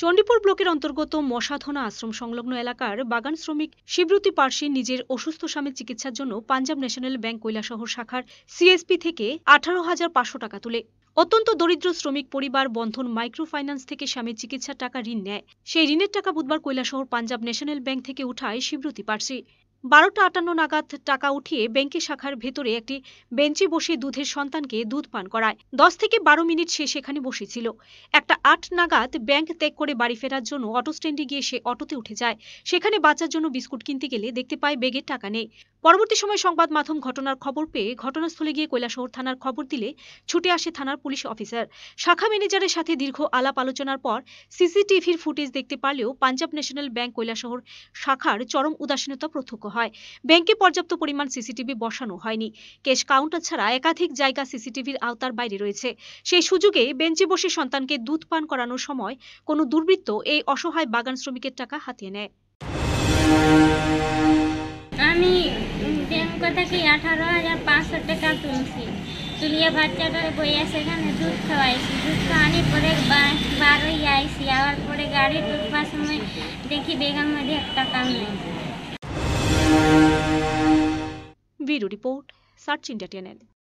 চণ্ডীপুর ব্লকের অন্তর্গত মশাধনা আশ্রম সংলগ্ন এলাকার বাগান শ্রমিক শিবরতি পার্সি নিজের অসুস্থ স্বামীর চিকিৎসার জন্য পাঞ্জাব ন্যাশনাল ব্যাংক কৈলাসহর শাখার সিএসপি থেকে আঠারো হাজার পাঁচশো টাকা তুলে অত্যন্ত দরিদ্র শ্রমিক পরিবার বন্ধন মাইক্রো ফাইন্যান্স থেকে স্বামীর চিকিৎসার টাকা ঋণ নেয় সেই ঋণের টাকা বুধবার কৈলাসহর পাঞ্জাব ন্যাশনাল ব্যাংক থেকে উঠায় শিবরতি পার্সি বারোটা আটান্ন নাগাদ টাকা উঠিয়ে ব্যাংকের শাখার ভেতরে একটি বেঞ্চে বসে দুধের সন্তানকে দুধ পান করায় দশ থেকে বারো মিনিট সে সেখানে বসেছিল একটা আট নাগাদ ব্যাংক ত্যাগ করে বাড়ি ফেরার জন্য অটো স্ট্যান্ডে গিয়ে সে অটোতে উঠে যায় সেখানে বাচ্চার জন্য বিস্কুট কিনতে গেলে দেখতে পায় বেগের টাকা নেই পরবর্তী সময় সংবাদ মাধ্যম ঘটনার খবর পেয়ে ঘটনাস্থলে গিয়ে কৈলাসহর থানার খবর দিলে ছুটে আসে থানার পুলিশ অফিসার শাখা ম্যানেজারের সাথে দীর্ঘ আলাপ আলোচনার পর সিসিটিভির ফুটেজ দেখতে পারলেও পাঞ্জাব ন্যাশনাল ব্যাংক কৈলাসহর শাখার চরম উদাসীনতা প্রত্যক্ষ হয় ব্যাংকে পর্যাপ্ত পরিমাণ সিসিটিভি বসানো হয়নি কেশ কাউন্টার ছাড়া একাধিক জায়গা সিসিটিভির আওতার বাইরে রয়েছে সেই সুযোগে বেঞ্চে বসে সন্তানকে দুধ পান করানোর সময় কোনো দুর্বৃত্ত এই অসহায় বাগান শ্রমিকের টাকা হাতিয়ে নেয় থেকে আঠারো হাজার পাঁচশো টাকা তুলছি তুলিয়ে বাচ্চাটার বইয়া সেখানে দুধ খাওয়াইছি দুধ খাওয়ানোর পরে বারোই আইছি আবার পরে গাড়ি টুকবার সময় দেখি বেগার মধ্যে একটা কাম নেই bureau report search India channel